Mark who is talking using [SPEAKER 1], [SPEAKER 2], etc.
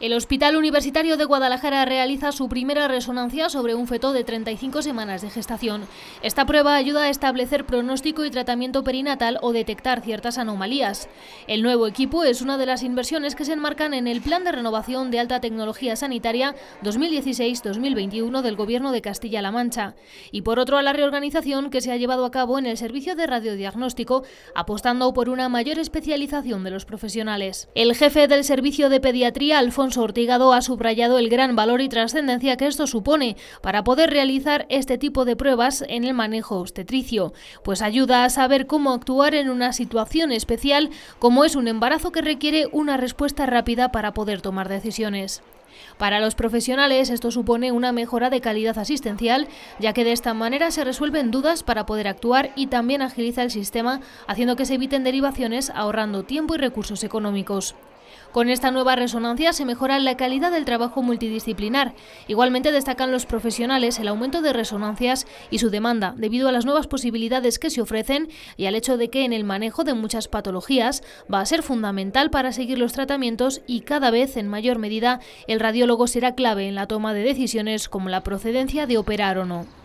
[SPEAKER 1] El Hospital Universitario de Guadalajara realiza su primera resonancia sobre un feto de 35 semanas de gestación. Esta prueba ayuda a establecer pronóstico y tratamiento perinatal o detectar ciertas anomalías. El nuevo equipo es una de las inversiones que se enmarcan en el Plan de Renovación de Alta Tecnología Sanitaria 2016-2021 del Gobierno de Castilla-La Mancha. Y por otro, a la reorganización que se ha llevado a cabo en el servicio de radiodiagnóstico, apostando por una mayor especialización de los profesionales. El jefe del servicio de pediatría, Alfonso Alfonso Ortigado ha subrayado el gran valor y trascendencia que esto supone para poder realizar este tipo de pruebas en el manejo obstetricio, pues ayuda a saber cómo actuar en una situación especial como es un embarazo que requiere una respuesta rápida para poder tomar decisiones. Para los profesionales esto supone una mejora de calidad asistencial, ya que de esta manera se resuelven dudas para poder actuar y también agiliza el sistema, haciendo que se eviten derivaciones ahorrando tiempo y recursos económicos. Con esta nueva resonancia se mejora la calidad del trabajo multidisciplinar. Igualmente destacan los profesionales el aumento de resonancias y su demanda, debido a las nuevas posibilidades que se ofrecen y al hecho de que en el manejo de muchas patologías va a ser fundamental para seguir los tratamientos y cada vez en mayor medida el radiólogo será clave en la toma de decisiones como la procedencia de operar o no.